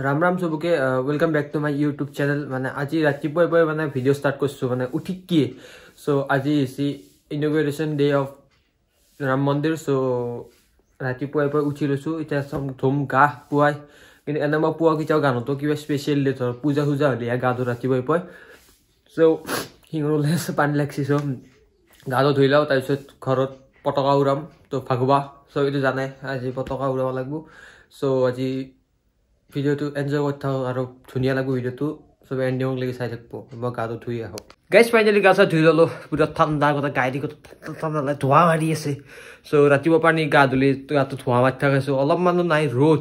ৰাম ৰাম চবকে welcome back to my YouTube channel মানে আজি ৰাতিপুৱাই পৰাই মানে ভিডিঅ' ষ্টাৰ্ট কৰিছোঁ মানে উঠি কিয়ে চ' আজি হৈছে ইনগ্ৰেশ্যন ডে অফ ৰাম মন্দিৰ চ' ৰাতিপুৱাই পৰাই উঠি লৈছোঁ এতিয়া চব ধুম গাহ পুৱাই কিন্তু এনে মই পুৱা কেতিয়াও গানতো কিবা স্পেচিয়েল দিয়ে ধৰ পূজা চূজা হ'লে ইয়াৰ গাটো ৰাতিপুৱাই পৰাই চ' সিঙৰলৈ পানী লাগিছে চ' গাটো ধুই লওঁ তাৰপিছত ঘৰত পতাকা উৰাম ত' ভাগবা চ' এইটো জানাই আজি পতাকা উৰাব লাগিব চ' আজি ভিডিঅ'টো এনজয় কৰি থাকক আৰু ধুনীয়া লাগব ভিডিঅ'টো চবে এনজয় লাগি চাই থাকিব মই গাটো ধুই আহক গেছ পাইনেলি গা চা ধুই ল'লো পুৰা ঠাণ্ডা কথা গাড়ী ঠাণ্ডা লাগে ধোঁৱা মাৰি আছে চ' ৰাতিপুৱা পানী গা ধুলি গাটো ধোঁৱা মাৰি থাকে চ' অলপমানো নাই ৰ'দ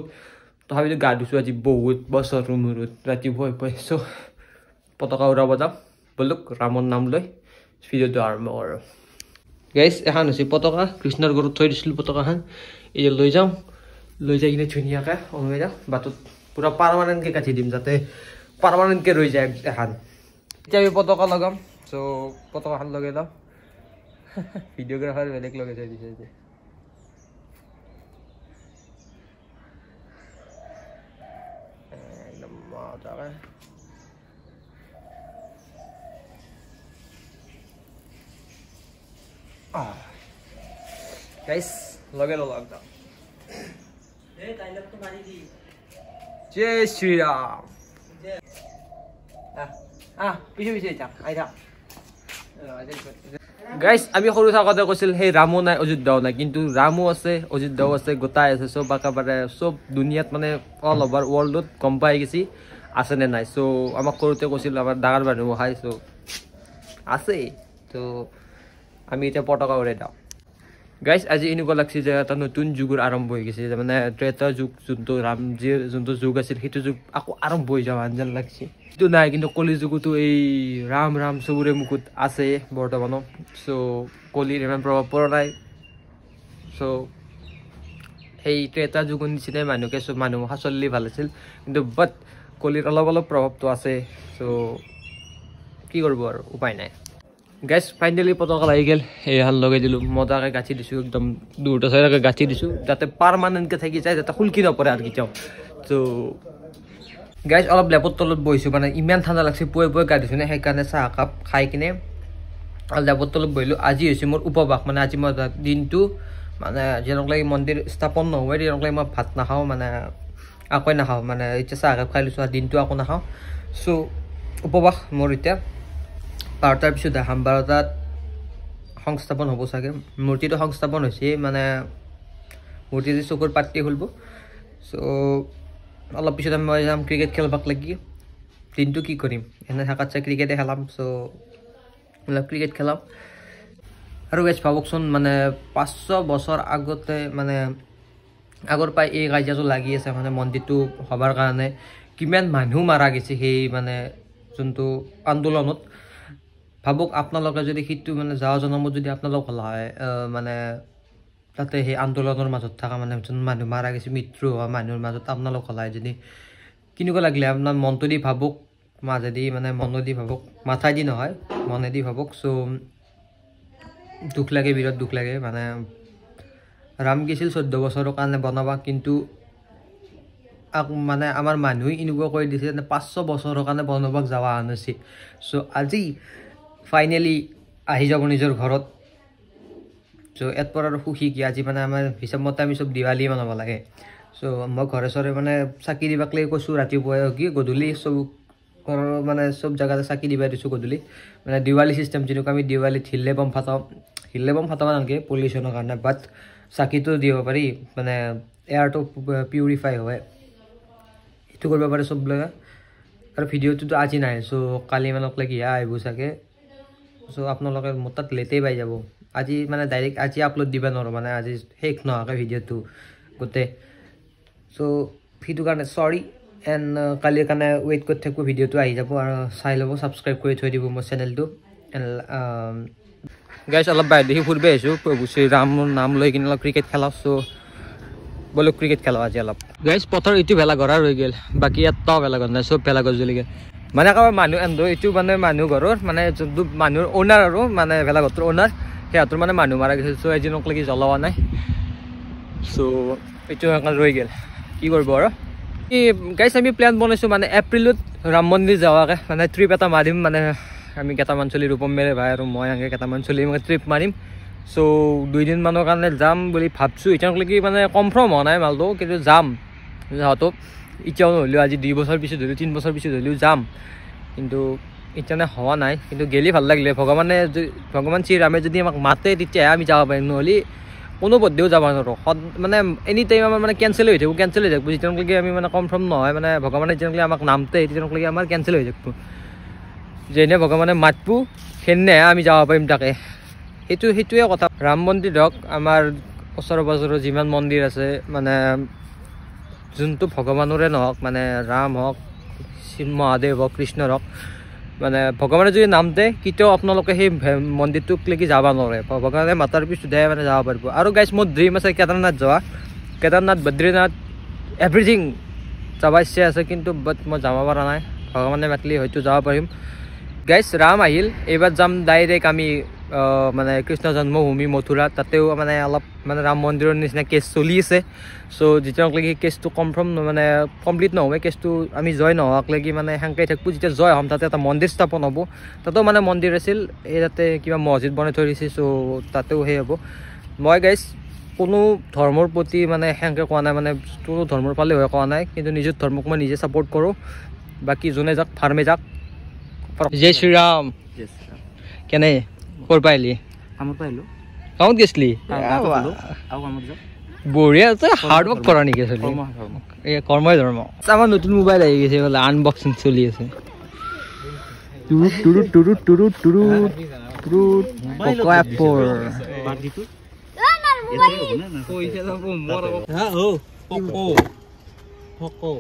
তথাপিতো গা ধুইছোঁ আজি বহুত বছৰ ৰুম ৰ'দ ৰাতিপুৱাই পাই চ' পতাকা উৰাব যাম বোলো ৰামৰ নাম লৈ ভিডিঅ'টো আৰম্ভ কৰোঁ গেছ এখন হৈছে পতাকা কৃষ্ণৰ ঘৰত থৈ দিছিলোঁ পতাকাখন এই লৈ যাওঁ লৈ যাই কিনে ধুনীয়াকৈ অনুমাই যাওঁ বাটত pura permanen ke kasih dim jate permanen ke roi jae dehan jabe foto ka lagam so foto ka lage da videographer belek lage jae dise je Ah. Guys, lagi lo lockdown. Eh, kalau kemarin di 接起啊！啊，必须必须讲，挨着。guys，阿米葫芦草，我在说，嘿，拉姆呢？我就到呢，但是拉姆啊，是，我就到啊，是，古代啊，是，所有各国的，所有世界，我们 all over world，共拍一次，阿是呢，呢，所以，阿米葫芦草，我说，阿们大家把任务，嗨，所以，阿是，所以，阿米这波涛搞的到。গাইছ আজি এনেকুৱা লাগিছে যে এটা নতুন যুগৰ আৰম্ভ হৈ গৈছে মানে ত্ৰেতা যুগ যোনটো ৰামজীৰ যোনটো যুগ আছিল সেইটো যুগ আকৌ আৰম্ভ হৈ যাব আঞ্জান লাগিছে সেইটো নাই কিন্তু কলি যুগতো এই ৰাম ৰাম চবৰে মুখত আছে বৰ্তমানো চ' কলিৰ ইমান প্ৰভাৱ পৰা নাই চ' সেই ত্ৰেতা যুগৰ নিচিনাই মানুহকে চব মানুহ সাচলি ভাল আছিল কিন্তু বাট কলিৰ অলপ অলপ প্ৰভাৱটো আছে চ' কি কৰিব আৰু উপায় নাই গাইছ ফাইনেলি পতকা লাগি গেল এইহাল লগে দিলোঁ মই তাকে গাঁঠি দিছোঁ একদম দুটা চাৰিটাকে গাঁঠি দিছোঁ যাতে পাৰ্মানেণ্টকৈ থাকি যায় যাতে শুলকি নপৰে আৰু কেতিয়াও তো গাইছ অলপ লেপৰ তলত বহিছোঁ মানে ইমান ঠাণ্ডা লাগিছে পুৱে পুৱে গা ধুইছোঁ নে সেইকাৰণে চাহ একাপ খাই কিনে অলপ লেপৰ তলত বহিলোঁ আজি হৈছে মোৰ উপবাস মানে আজি মই দিনটো মানে যেনেকৈ মন্দিৰ স্থাপন নহয় তেনেকৈ মই ভাত নাখাওঁ মানে আকৌ নাখাওঁ মানে এতিয়া চাহ একাপ খাই লৈছোঁ দিনটো আকৌ নাখাওঁ চ' উপবাস মোৰ এতিয়া পাৰ তাৰপিছত হাম্বাৰতাত সংস্থাপন হ'ব চাগে মূৰ্তিটো সংস্থাপন হৈছে মানে মূৰ্তি যদি চকুৰ পাতি খুলিব চ' অলপ পিছত মই যাম ক্ৰিকেট খেলবাক লাগি দিনটো কি কৰিম এনে থাকাত চাই ক্ৰিকেটে খেলাম চ' অলপ ক্ৰিকেট খেলাম আৰু গেছ ভাবকচোন মানে পাঁচশ বছৰ আগতে মানে আগৰ পৰাই এই কাজিয়াটো লাগি আছে মানে মন্দিৰটো হ'বৰ কাৰণে কিমান মানুহ মাৰা গৈছে সেই মানে যোনটো আন্দোলনত ভাবক আপোনালোকে যদি সেইটো মানে যাৱা জনমত যদি আপোনালোক হ'ল হয় মানে তাতে সেই আন্দোলনৰ মাজত থকা মানে যোন মানুহ মাৰা গৈছে মৃত্যু হোৱা মানুহৰ মাজত আপোনালোক হ'ল হয় যদি কেনেকুৱা লাগিলে আপোনাৰ মনটো দি ভাবুক মাজেদি মানে মনেদি ভাবুক মাথাইদি নহয় মনেদি ভাবুক চ' দুখ লাগে বিৰত দুখ লাগে মানে ৰাম গৈছিল চৈধ্য বছৰৰ কাৰণে বনাবা কিন্তু মানে আমাৰ মানুহে এনেকুৱা কৰি দিছে যে পাঁচশ বছৰৰ কাৰণে বনবাস যাব আনিছে চ' আজি ফাইনেলি আহি যাব নিজৰ ঘৰত চ' এতপৰ আৰু সুখী কি আজি মানে আমাৰ হিচাপ মতে আমি চব দিৱালী মানাব লাগে চ' মই ঘৰে চৰে মানে চাকি দিবাক লাগে কৈছোঁ ৰাতিপুৱাই কি গধূলি চব ঘৰৰ মানে চব জেগাতে চাকি দিব দিছোঁ গধূলি মানে দিৱালী ছিষ্টেম যিটো আমি দিৱালীত হিললে বম ফাটাওঁ হিললে বম ফাটাওঁ নালাগে পলিউশ্যনৰ কাৰণে বাট চাকিটো দিব পাৰি মানে এয়াৰটো পিউৰিফাই হয় সেইটো কৰিব পাৰি চব চববিলাক আৰু ভিডিঅ'টোতো আজি নাই চ' কালি মানক লাগি আহিব চাগে চ' আপোনালোকে মোৰ তাত লেটেই পাই যাব আজি মানে ডাইৰেক্ট আজি আপলোড দিব নোৱাৰোঁ মানে আজি শেষ নোহোৱাকৈ ভিডিঅ'টো গোটেই চ' সেইটো কাৰণে চৰি এণ্ড uh, কালিৰ কাৰণে ৱেইট কৰি থাকিব ভিডিঅ'টো আহি যাব আৰু চাই ল'ব ছাবস্ক্ৰাইব কৰি থৈ দিব মোৰ চেনেলটো এণ্ড গাইছ অলপ বাইদেউ ফুৰিব আহিছোঁ প্ৰভু শ্ৰীৰামৰ নাম লৈ কিনে অলপ ক্ৰিকেট খেলাওঁ চ' বলক ক্ৰিকেট খেলাওঁ আজি অলপ গাইছ পথৰ ইটো ভেলাঘৰ আৰু হৈ গ'ল বাকী ইয়াত ত ভেলাঘৰ নাই চব ভেলাঘৰ জ্বলি মানে একেবাৰে মানুহ এন্ধ এইটো মানে মানুহ ঘৰৰ মানে যোনটো মানুহৰ অ'নাৰ আৰু মানে ভেলাঘৰটোৰ অ'নাৰ সিহঁতৰ মানে মানুহ মাৰা গৈছে চ' এজনক লাগি জ্বলোৱা নাই চ' এইটো ৰৈ গ'ল কি কৰিব আৰু কি গাইছ আমি প্লেন বনাইছোঁ মানে এপ্ৰিলত ৰাম মন্দিৰ যাৱাকৈ মানে ট্ৰিপ এটা মাৰিম মানে আমি কেইটামান চলি ৰূপম মেৰে ভাই আৰু মই এনেকৈ কেইটামান চলি মানে ট্ৰিপ মাৰিম চ' দুইদিনমানৰ কাৰণে যাম বুলি ভাবছোঁ এতিয়ালৈকে মানে কনফাৰ্ম হোৱা নাই মালটো কিন্তু যাম যাওঁতো এতিয়াও নহ'লেও আজি দুই বছৰ পিছত হ'লেও তিনি বছৰ পিছত হ'লেও যাম কিন্তু এতিয়া নাই হোৱা নাই কিন্তু গেলি ভাল লাগিলে ভগৱানে ভগৱান শ্ৰীৰামে যদি আমাক মাতে তেতিয়াহে আমি যাব পাৰিম নহ'লে কোনো বদ্ধেও যাব নোৱাৰোঁ সদ মানে এনি টাইম আমাৰ মানে কেঞ্চেল হৈ থাকিব কেঞ্চেল হৈ থাকিব যেতিয়ালৈকে আমি মানে কনফাৰ্ম নহয় মানে ভগৱানে যেতিয়ালৈকে আমাক নামতে তেতিয়ালৈকে আমাৰ কেঞ্চেল হৈ থাকিব যেনে ভগৱানে মাতবো সেনেহে আমি যাব পাৰিম তাকে সেইটো সেইটোৱে কথা ৰাম মন্দিৰ ধৰক আমাৰ ওচৰে পাঁজৰে যিমান মন্দিৰ আছে মানে যোনটো ভগৱানৰে নহওক মানে ৰাম হওক শিৱ মহাদেৱ হওক কৃষ্ণ হওক মানে ভগৱানে যদি নাম দে কেতিয়াও আপোনালোকে সেই মন্দিৰটোক লেগি যাব নোৱাৰে ভগৱানে মাতাৰ পিছতহে মানে যাব পাৰিব আৰু গাইজ মোৰ ড্ৰিম আছে কেদাৰনাথ যোৱা কেদাৰনাথ বদ্ৰীনাথ এভৰিথিং যাব ইচ্ছা আছে কিন্তু বাট মই যাব পৰা নাই ভগৱানে মাতিলে হয়তো যাব পাৰিম গাইজ ৰাম আহিল এইবাৰ যাম ডাইৰেক্ট আমি মানে কৃষ্ণ জন্মভূমি মথুৰা তাতেও মানে অলপ মানে ৰাম মন্দিৰৰ নিচিনা কেছ চলি আছে চ' লাগি কেছটো কনফাৰ্ম মানে কমপ্লিট নহ'ব কেছটো আমি জয় নোহোৱাক নোহোৱালৈকে মানে সেনেকৈ থাকিব যেতিয়া জয় হ'ম তাতে এটা মন্দিৰ স্থাপন হ'ব তাতেও মানে মন্দিৰ আছিল এই তাতে কিবা মছজিদ বনাই থৈ দিছে চ' তাতেও সেই হ'ব মই গাইজ কোনো ধৰ্মৰ প্ৰতি মানে সেনেকৈ কোৱা নাই মানে কোনো ধৰ্মৰ ফালে হয় কোৱা নাই কিন্তু নিজৰ ধৰ্মক মই নিজে ছাপৰ্ট কৰোঁ বাকী যোনে যাওক ফাৰ্মে যাওক জয় শ্ৰীৰাম কেনে ক'ৰ পৰা আহিলি কামত গৈছিলি বঢ়িয়া তই হাৰ্ড ৱৰ্ক কৰা নেকি চলি কৰ্মই ধৰ্ম আমাৰ নতুন মোবাইল আহি গৈছে বোলে আনবক্সিং চলি আছে ফকো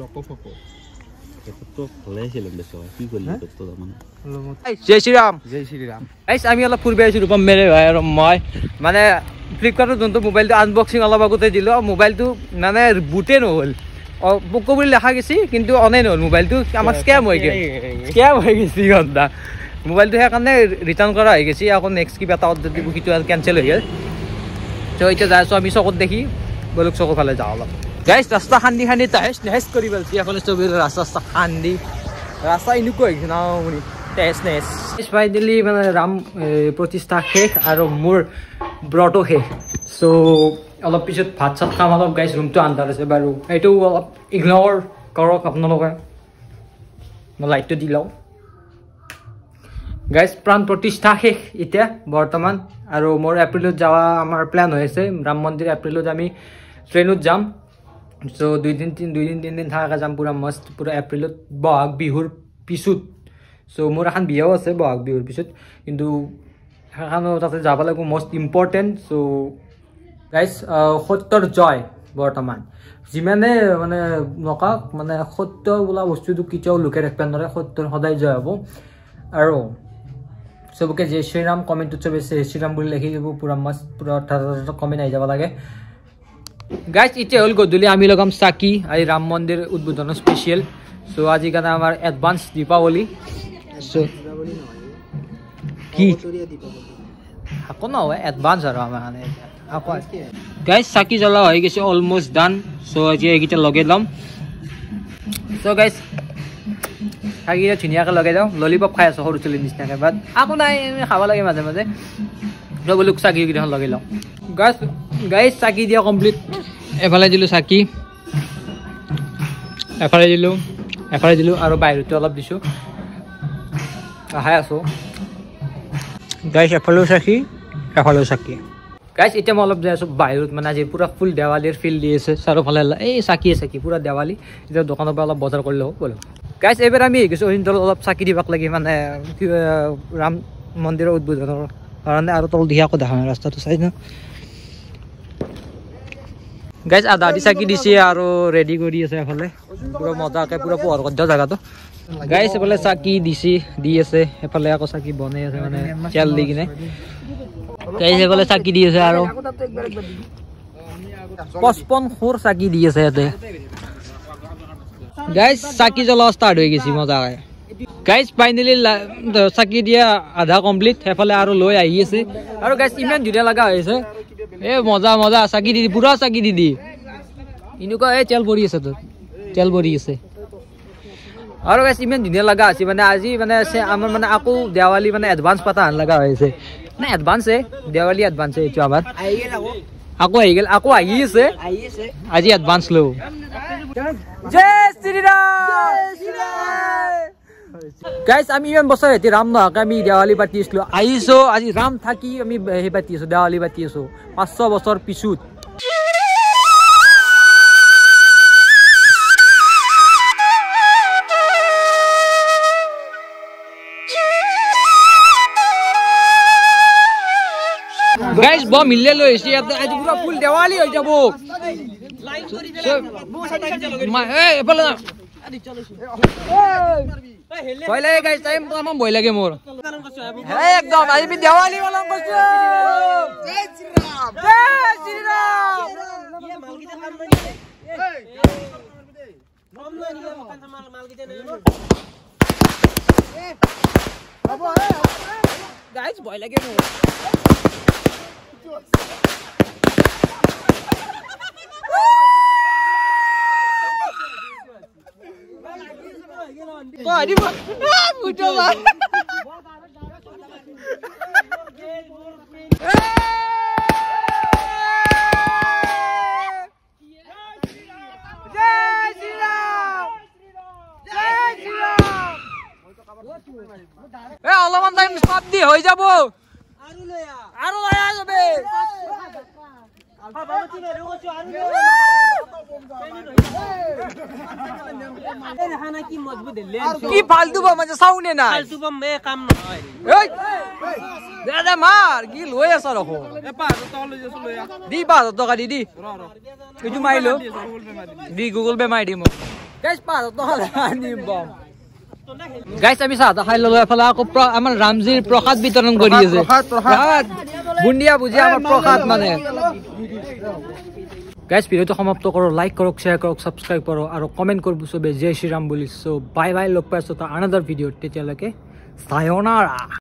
লক ফকো বুটে নহল পোক বুলি লেখা গেছি কিন্তু অনেই নহল মোবাইলটো আমাৰ স্কেম হৈ গেল স্কেম হৈ গেছি ঘণ্টা মোবাইলটো সেইকাৰণে ৰিটাৰ্ণ কৰা হৈ গেছি আকৌ নেক্সট কিবা এটা যদি কেঞ্চেল হৈ গেল চ' এতিয়া যাই আছো আমি চকুত দেখি বেলেগ চকুৰ ফালে যাওঁ অলপ গাইজ ৰাস্তা খান্দি খান্দি তাহেচ নেহেচ কৰি পেলাইছে এইফালে চবেই ৰাস্তা ৰাস্তা খান্দি ৰাস্তা এনেকুৱা হৈছে না শুনি তেহেচ নেহেচ ফাইনেলি মানে ৰাম প্ৰতিষ্ঠা শেষ আৰু মোৰ ব্ৰতো শেষ চ' অলপ পিছত ভাত চাত খাম অলপ গাইজ ৰুমটো আন্ধাৰ আছে বাৰু সেইটো অলপ ইগন'ৰ কৰক আপোনালোকে মই লাইটটো দি লওঁ গাইজ প্ৰাণ প্ৰতিষ্ঠা শেষ এতিয়া বৰ্তমান আৰু মোৰ এপ্ৰিলত যোৱা আমাৰ প্লেন হৈ আছে ৰাম মন্দিৰ এপ্ৰিলত আমি ট্ৰেইনত যাম চ' দুই দিন তিনি দুই দিন তিনিদিন থকাকে যাম পুৰা মষ্ট পুৰা এপ্ৰিলত বহাগ বিহুৰ পিছত চ' মোৰ এখন বিয়াও আছে বহাগ বিহুৰ পিছত কিন্তু সেইখনো তাতে যাব লাগিব মষ্ট ইম্পৰ্টেণ্ট চ' গাইজ সত্যৰ জয় বৰ্তমান যিমানে মানে নকওক মানে সত্য বোলা বস্তুটো কেতিয়াও লোকে ৰাখিব নোৱাৰে সত্যৰ সদায় জয় হ'ব আৰু চবকে জয় শ্ৰীৰাম কমেণ্টটোত চবেই শ্ৰীৰাম বুলি লিখি দিব পুৰা মষ্ট পুৰা কমেণ্ট আহি যাব লাগে গাইজ এতিয়া হ'ল গধূলি আমি লগাম চাকি আজি ৰাম মন্দিৰ উদ্বোধনৰ স্পেচিয়েল চ' আজি কাৰণে আমাৰ এডভান্স দীপাৱলী চ' কি আকৌ নহয় এডভান্স আৰু আমাৰ কাৰণে আকৌ গাইজ চাকি জ্বলা হৈ গৈছে অলমষ্ট ডান চ' আজি এইকেইটা লগাই ল'ম চ' গাইজ চাকিকেইটা ধুনীয়াকৈ লগাই যাওঁ ললিপপ খাই আছোঁ সৰু চলিৰ নিচিনাকৈ বাট আকৌ নাই খাব লাগে মাজে মাজে বোলো চাকি কেইটা লগাই লওঁ গছ গাই চাকি দিয়া কমপ্লিট এফালে দিলোঁ চাকি এফালে দিলোঁ এফালে দিলোঁ আৰু বাহিৰতো অলপ দিছোঁ অহাই আছোঁ গাইছ এফালেও চাকি এফালেও চাকি গাইছ এতিয়া মই অলপ যাই আছোঁ বাহিৰত মানে আজি পুৰা ফুল দেৱালীৰ ফিল দি আছে চাৰিওফালে এই চাকিয়ে চাকি পুৰা দেৱালী এতিয়া দোকানৰ পৰা অলপ বজাৰ কৰি লওঁ বোলো গাইছ এইবাৰ আমি গৈছোঁ অৰিন্দল অলপ চাকি দিব লাগে মানে ৰাম মন্দিৰৰ উদ্বোধনৰ Karena ada tol dia aku dah rasa tu saya. Guys, ada di sini di sini aru ready gue dia saya file. Pura modal kayak pura pura kerja jaga tu. Guys, file saki di sini dia saya file aku saki boneya saya mana cel di sini. Guys, file saki dia saya aru. Postpone hur saki dia saya tu. Guys, saki jual start lagi sih modal kayak. Guys finally চাকি দিয়া আধা complete সেইফালে আৰু লৈ আহি আছে আৰু guys ইমান ধুনীয়া লগা হৈছে এই মজা মজা চাকি দি দি পূৰা চাকি দি দি এনেকুৱা এই তেল পৰি আছে তোৰ তেল পৰি আছে আৰু গাইজ ইমান ধুনীয়া লগা আছে মানে আজি মানে আমাৰ মানে আকৌ দেৱালী মানে এডভান্স পাতা আন লগা হৈছে মানে এডভান্সে দেৱালী এডভান্সে এইটো আমাৰ আকৌ আহি গেল আকৌ আহি আছে আজি এডভান্স লওঁ Guys, I'm Ian Bosoy. Ito Ram na kami, Diawali Batislo. Aiso, as in Ram Thaki, kami Batislo, Diawali Batislo. Paso Bosor Pisut. Guys, bom milya lo isi at aji pura full Diawali hoy jabo. Line kori jalo. Bo sa tagi jalo. Ma, eh, pala na. Adi chalo. Hey. কইলে guys time তো আমা বই লাগে মোর একদম আজ আমি দেওয়ালি বলম কইছো জয় শ্রী রাম জয় শ্রী রাম এ মালগিতে কাম বানি গাইজ ভয় লাগে মোৰ এ অলপমান টাইম চাপ দি হৈ যাব আৰু লৈ আৰু লৈ যাবে দি পাঁচ হাজাৰ টকা দি দি মাৰিলো দি গুগল পে মাৰি দিম গাইছ আমি চাহ খাই ল'লো এফালে আকৌ আমাৰ ৰামজীৰ প্ৰসাদ বিতৰণ কৰি আছে বুন্দিয়া বুঝি আমাৰ প্ৰসাদ মানে গাইজ ভিডিঅ'টো সমাপ্ত কৰো লাইক কৰক শ্বেয়াৰ কৰক ছাবস্ক্ৰাইব কৰক আৰু কমেণ্ট কৰিব সবে জয় শ্রীরাম বুলি সো বাই বাই লগ পাইছো তো আনাদার ভিডিও তো সায়নারা